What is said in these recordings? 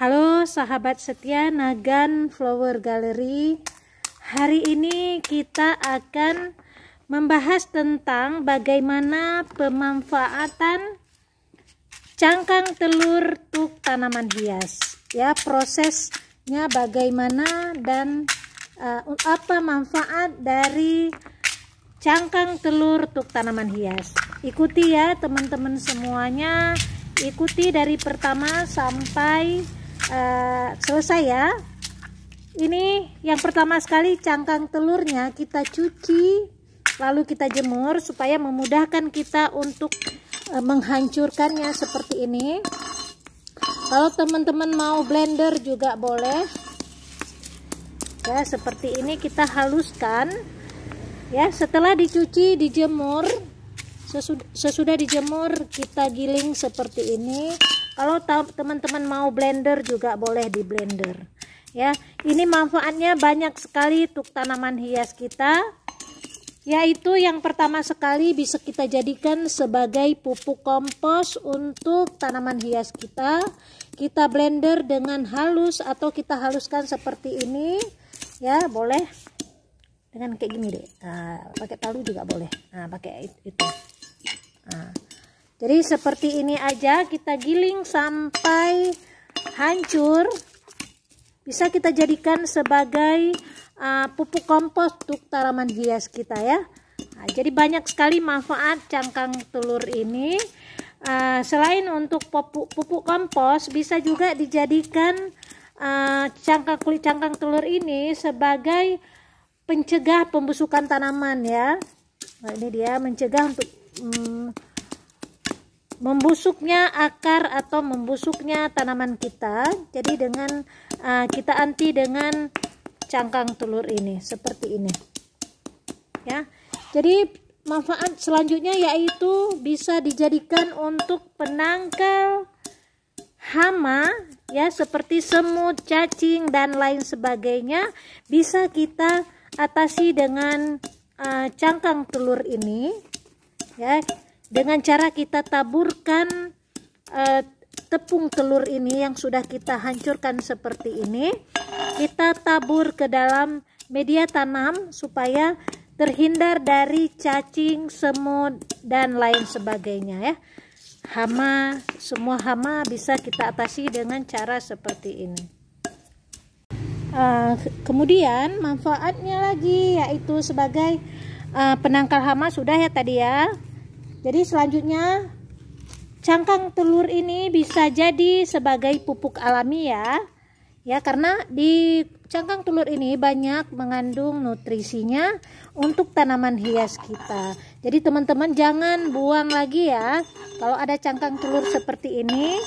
Halo sahabat setia Nagan Flower Gallery. Hari ini kita akan membahas tentang bagaimana pemanfaatan cangkang telur untuk tanaman hias. Ya, prosesnya bagaimana dan uh, apa manfaat dari cangkang telur untuk tanaman hias. Ikuti ya teman-teman semuanya. Ikuti dari pertama sampai uh, selesai ya ini yang pertama sekali cangkang telurnya kita cuci lalu kita jemur supaya memudahkan kita untuk uh, menghancurkannya seperti ini kalau teman-teman mau blender juga boleh ya seperti ini kita haluskan ya setelah dicuci dijemur sesudah, sesudah dijemur kita giling seperti ini kalau teman-teman mau blender juga boleh di blender ya ini manfaatnya banyak sekali untuk tanaman hias kita yaitu yang pertama sekali bisa kita jadikan sebagai pupuk kompos untuk tanaman hias kita kita blender dengan halus atau kita haluskan seperti ini ya boleh dengan kayak gini deh nah, pakai talu juga boleh nah pakai itu nah jadi seperti ini aja kita giling sampai hancur. Bisa kita jadikan sebagai uh, pupuk kompos untuk tanaman hias kita ya. Nah, jadi banyak sekali manfaat cangkang telur ini. Uh, selain untuk pupuk, pupuk kompos bisa juga dijadikan uh, cangkang kulit cangkang telur ini sebagai pencegah pembusukan tanaman ya. Nah, ini dia mencegah untuk um, membusuknya akar atau membusuknya tanaman kita jadi dengan uh, kita anti dengan cangkang telur ini seperti ini ya jadi manfaat selanjutnya yaitu bisa dijadikan untuk penangkal hama ya seperti semut, cacing dan lain sebagainya bisa kita atasi dengan uh, cangkang telur ini ya dengan cara kita taburkan eh, tepung telur ini yang sudah kita hancurkan seperti ini kita tabur ke dalam media tanam supaya terhindar dari cacing, semut dan lain sebagainya ya. Hama, semua hama bisa kita atasi dengan cara seperti ini. Uh, kemudian manfaatnya lagi yaitu sebagai uh, penangkal hama sudah ya tadi ya. Jadi selanjutnya cangkang telur ini bisa jadi sebagai pupuk alami ya. Ya, karena di cangkang telur ini banyak mengandung nutrisinya untuk tanaman hias kita. Jadi teman-teman jangan buang lagi ya. Kalau ada cangkang telur seperti ini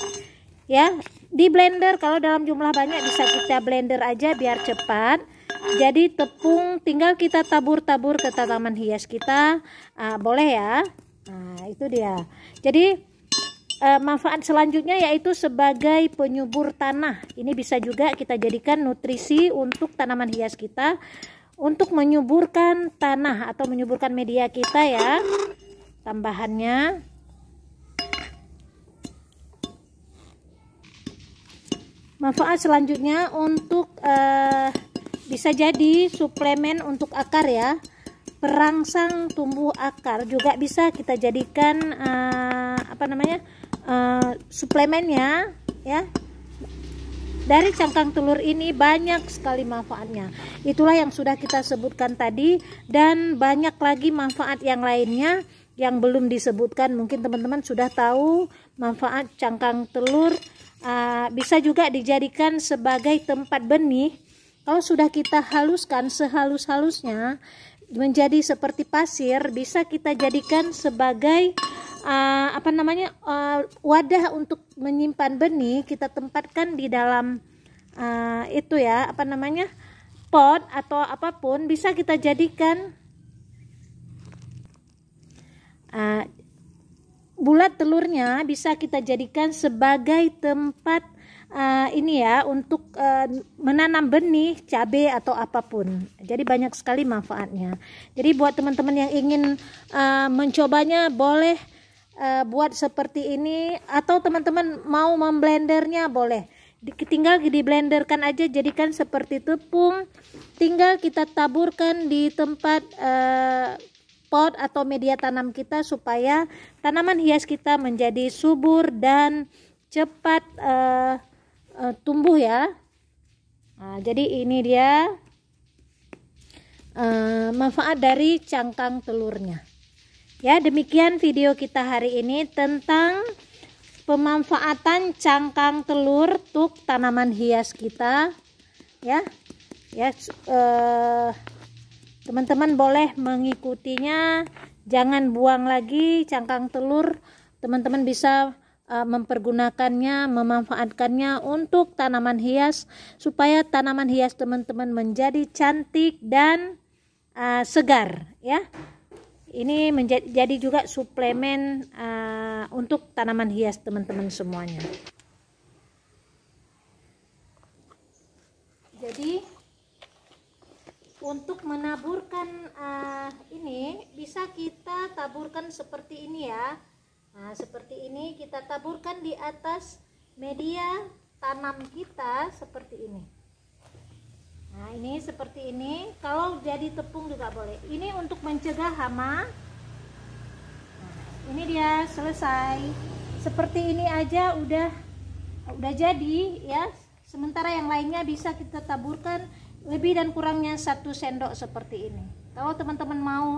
ya, di blender kalau dalam jumlah banyak bisa kita blender aja biar cepat. Jadi tepung tinggal kita tabur-tabur ke tanaman hias kita. Uh, boleh ya. Nah, itu dia. Jadi eh, manfaat selanjutnya yaitu sebagai penyubur tanah. Ini bisa juga kita jadikan nutrisi untuk tanaman hias kita untuk menyuburkan tanah atau menyuburkan media kita ya. Tambahannya Manfaat selanjutnya untuk eh, bisa jadi suplemen untuk akar ya perangsang tumbuh akar juga bisa kita jadikan uh, apa namanya uh, suplemennya ya dari cangkang telur ini banyak sekali manfaatnya itulah yang sudah kita sebutkan tadi dan banyak lagi manfaat yang lainnya yang belum disebutkan mungkin teman-teman sudah tahu manfaat cangkang telur uh, bisa juga dijadikan sebagai tempat benih kalau sudah kita haluskan sehalus-halusnya menjadi seperti pasir, bisa kita jadikan sebagai uh, apa namanya uh, wadah untuk menyimpan benih. Kita tempatkan di dalam uh, itu ya apa namanya pot atau apapun bisa kita jadikan uh, bulat telurnya bisa kita jadikan sebagai tempat uh, ini ya untuk uh, menanam benih cabe atau apapun jadi banyak sekali manfaatnya jadi buat teman-teman yang ingin uh, mencobanya boleh uh, buat seperti ini atau teman-teman mau memblendernya boleh tinggal di blenderkan aja jadikan seperti tepung tinggal kita taburkan di tempat uh, pot atau media tanam kita supaya tanaman hias kita menjadi subur dan cepat uh, e, tumbuh ya nah, jadi ini dia e, manfaat dari cangkang telurnya ya demikian video kita hari ini tentang pemanfaatan cangkang telur untuk tanaman hias kita ya ya eh, teman-teman boleh mengikutinya jangan buang lagi cangkang telur teman-teman bisa Eh, mempergunakannya, memanfaatkannya untuk tanaman hias supaya tanaman hias teman-teman menjadi cantik dan uh, segar ya. Ini menjadi juga suplemen uh, untuk tanaman hias teman-teman semuanya. Jadi untuk menaburkan uh, ini bisa kita taburkan seperti ini ya. Nah, seperti ini kita taburkan di atas media tanam kita seperti ini. Nah, ini seperti ini. Kalau jadi tepung juga boleh. Ini untuk mencegah hama. Nah, ini dia selesai. Seperti ini aja udah udah jadi ya. Sementara yang lainnya bisa kita taburkan lebih dan kurangnya satu sendok seperti ini. Kalau teman-teman mau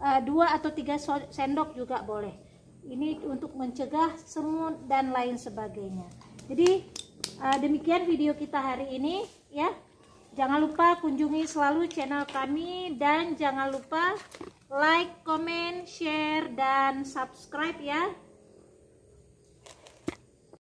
eh, dua atau tiga sendok juga boleh ini untuk mencegah semut dan lain sebagainya jadi uh, demikian video kita hari ini ya jangan lupa kunjungi selalu channel kami dan jangan lupa like, comment, share dan subscribe ya